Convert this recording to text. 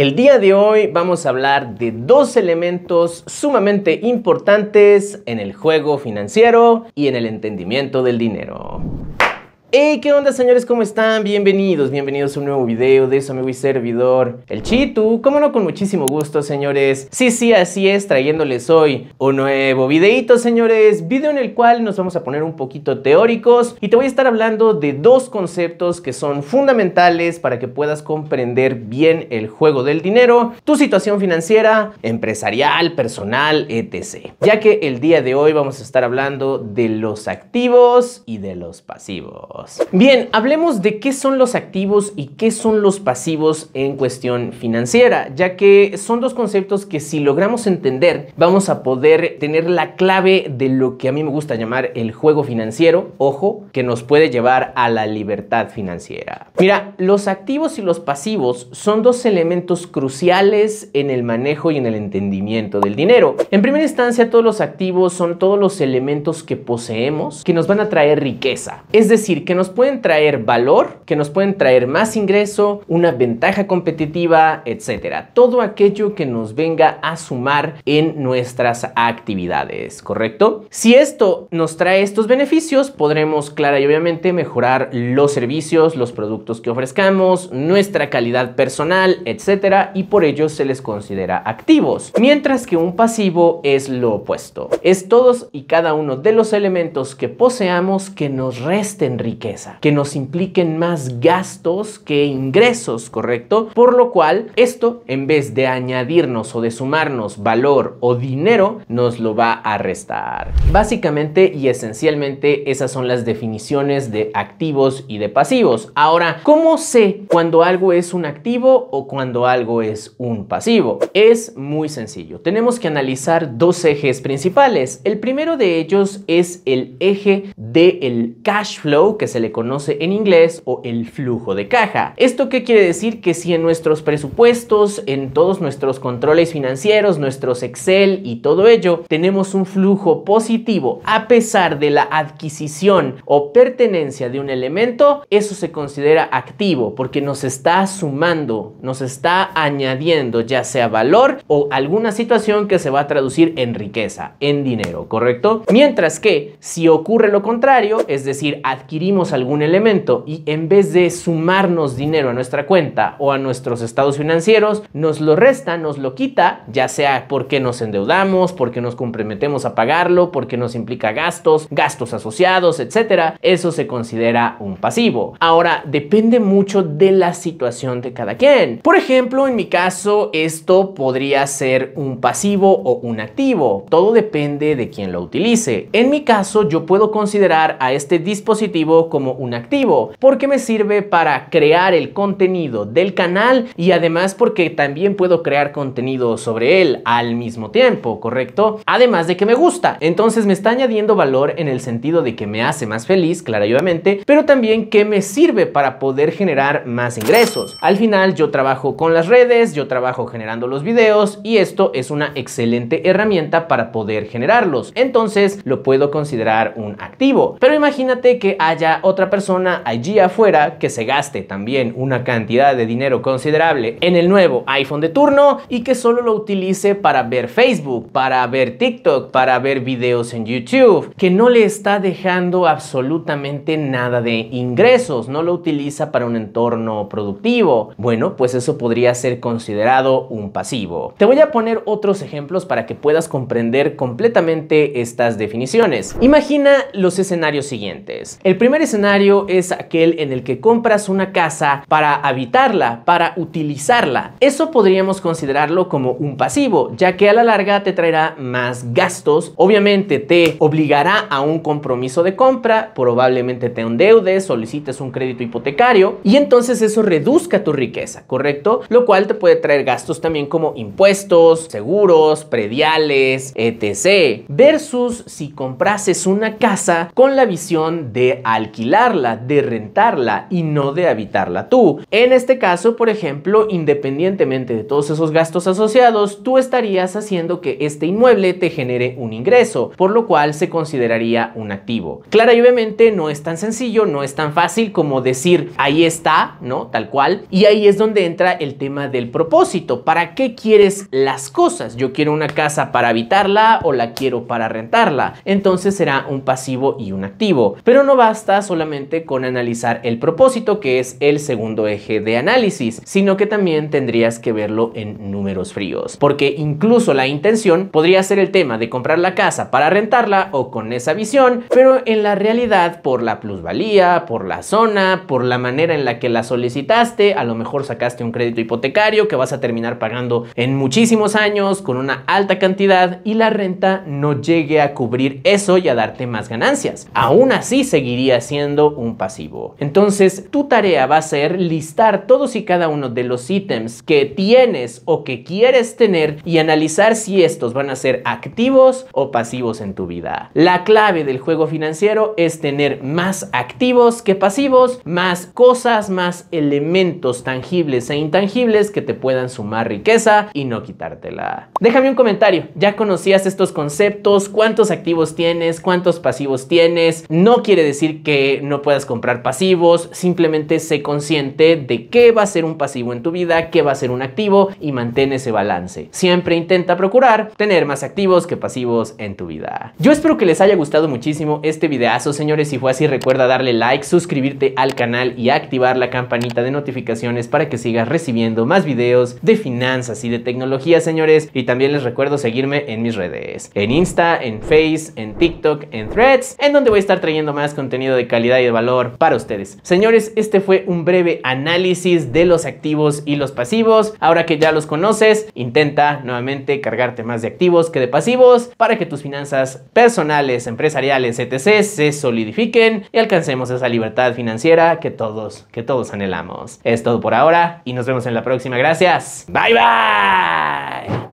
El día de hoy vamos a hablar de dos elementos sumamente importantes en el juego financiero y en el entendimiento del dinero. Hey, ¿qué onda señores? ¿Cómo están? Bienvenidos, bienvenidos a un nuevo video de su amigo y servidor, el Chitu. Cómo no, con muchísimo gusto señores. Sí, sí, así es, trayéndoles hoy un nuevo videito señores. Video en el cual nos vamos a poner un poquito teóricos y te voy a estar hablando de dos conceptos que son fundamentales para que puedas comprender bien el juego del dinero, tu situación financiera, empresarial, personal, etc. Ya que el día de hoy vamos a estar hablando de los activos y de los pasivos. Bien, hablemos de qué son los activos y qué son los pasivos en cuestión financiera, ya que son dos conceptos que si logramos entender vamos a poder tener la clave de lo que a mí me gusta llamar el juego financiero, ojo, que nos puede llevar a la libertad financiera. Mira, los activos y los pasivos son dos elementos cruciales en el manejo y en el entendimiento del dinero. En primera instancia, todos los activos son todos los elementos que poseemos que nos van a traer riqueza, es decir, que nos pueden traer valor, que nos pueden traer más ingreso, una ventaja competitiva, etcétera. Todo aquello que nos venga a sumar en nuestras actividades, ¿correcto? Si esto nos trae estos beneficios, podremos clara y obviamente mejorar los servicios, los productos que ofrezcamos, nuestra calidad personal, etcétera, y por ello se les considera activos. Mientras que un pasivo es lo opuesto. Es todos y cada uno de los elementos que poseamos que nos resten riqueza que nos impliquen más gastos que ingresos, ¿correcto? Por lo cual, esto, en vez de añadirnos o de sumarnos valor o dinero, nos lo va a restar. Básicamente y esencialmente, esas son las definiciones de activos y de pasivos. Ahora, ¿cómo sé cuando algo es un activo o cuando algo es un pasivo? Es muy sencillo. Tenemos que analizar dos ejes principales. El primero de ellos es el eje del cash flow, que se le conoce en inglés o el flujo de caja. ¿Esto qué quiere decir? Que si en nuestros presupuestos, en todos nuestros controles financieros, nuestros Excel y todo ello, tenemos un flujo positivo a pesar de la adquisición o pertenencia de un elemento, eso se considera activo porque nos está sumando, nos está añadiendo ya sea valor o alguna situación que se va a traducir en riqueza, en dinero, ¿correcto? Mientras que si ocurre lo contrario, es decir, adquirimos algún elemento y en vez de sumarnos dinero a nuestra cuenta o a nuestros estados financieros, nos lo resta, nos lo quita, ya sea porque nos endeudamos, porque nos comprometemos a pagarlo, porque nos implica gastos, gastos asociados, Etcétera Eso se considera un pasivo. Ahora, depende mucho de la situación de cada quien. Por ejemplo, en mi caso, esto podría ser un pasivo o un activo. Todo depende de quien lo utilice. En mi caso, yo puedo considerar a este dispositivo como un activo, porque me sirve para crear el contenido del canal y además porque también puedo crear contenido sobre él al mismo tiempo, ¿correcto? Además de que me gusta, entonces me está añadiendo valor en el sentido de que me hace más feliz, claramente, pero también que me sirve para poder generar más ingresos. Al final yo trabajo con las redes, yo trabajo generando los videos y esto es una excelente herramienta para poder generarlos. Entonces lo puedo considerar un activo. Pero imagínate que haya otra persona allí afuera que se gaste también una cantidad de dinero considerable en el nuevo iPhone de turno y que solo lo utilice para ver Facebook, para ver TikTok, para ver videos en YouTube, que no le está dejando absolutamente nada de ingresos, no lo utiliza para un entorno productivo. Bueno, pues eso podría ser considerado un pasivo. Te voy a poner otros ejemplos para que puedas comprender completamente estas definiciones. Imagina los escenarios siguientes. El primer escenario es aquel en el que compras una casa para habitarla, para utilizarla. Eso podríamos considerarlo como un pasivo, ya que a la larga te traerá más gastos. Obviamente te obligará a un compromiso de compra, probablemente te endeudes, solicites un crédito hipotecario y entonces eso reduzca tu riqueza, ¿correcto? Lo cual te puede traer gastos también como impuestos, seguros, prediales, etc. Versus si comprases una casa con la visión de al alquilarla, de rentarla y no de habitarla tú. En este caso, por ejemplo, independientemente de todos esos gastos asociados, tú estarías haciendo que este inmueble te genere un ingreso, por lo cual se consideraría un activo. Claro, y obviamente no es tan sencillo, no es tan fácil como decir ahí está, ¿no? Tal cual. Y ahí es donde entra el tema del propósito. ¿Para qué quieres las cosas? Yo quiero una casa para habitarla o la quiero para rentarla. Entonces será un pasivo y un activo. Pero no basta solamente con analizar el propósito, que es el segundo eje de análisis, sino que también tendrías que verlo en números fríos, porque incluso la intención podría ser el tema de comprar la casa para rentarla o con esa visión, pero en la realidad por la plusvalía, por la zona, por la manera en la que la solicitaste, a lo mejor sacaste un crédito hipotecario que vas a terminar pagando en muchísimos años con una alta cantidad y la renta no llegue a cubrir eso y a darte más ganancias. Aún así seguirías siendo un pasivo. Entonces, tu tarea va a ser listar todos y cada uno de los ítems que tienes o que quieres tener y analizar si estos van a ser activos o pasivos en tu vida. La clave del juego financiero es tener más activos que pasivos, más cosas, más elementos tangibles e intangibles que te puedan sumar riqueza y no quitártela. Déjame un comentario, ¿ya conocías estos conceptos? ¿Cuántos activos tienes? ¿Cuántos pasivos tienes? No quiere decir que no puedas comprar pasivos, simplemente sé consciente de qué va a ser un pasivo en tu vida, qué va a ser un activo y mantén ese balance. Siempre intenta procurar tener más activos que pasivos en tu vida. Yo espero que les haya gustado muchísimo este videazo, señores. Si fue así, recuerda darle like, suscribirte al canal y activar la campanita de notificaciones para que sigas recibiendo más videos de finanzas y de tecnología, señores. Y también les recuerdo seguirme en mis redes, en Insta, en Face, en TikTok, en Threads, en donde voy a estar trayendo más contenido de calidad y de valor para ustedes. Señores, este fue un breve análisis de los activos y los pasivos. Ahora que ya los conoces, intenta nuevamente cargarte más de activos que de pasivos para que tus finanzas personales, empresariales, etc. se solidifiquen y alcancemos esa libertad financiera que todos, que todos anhelamos. Es todo por ahora y nos vemos en la próxima. Gracias. Bye bye.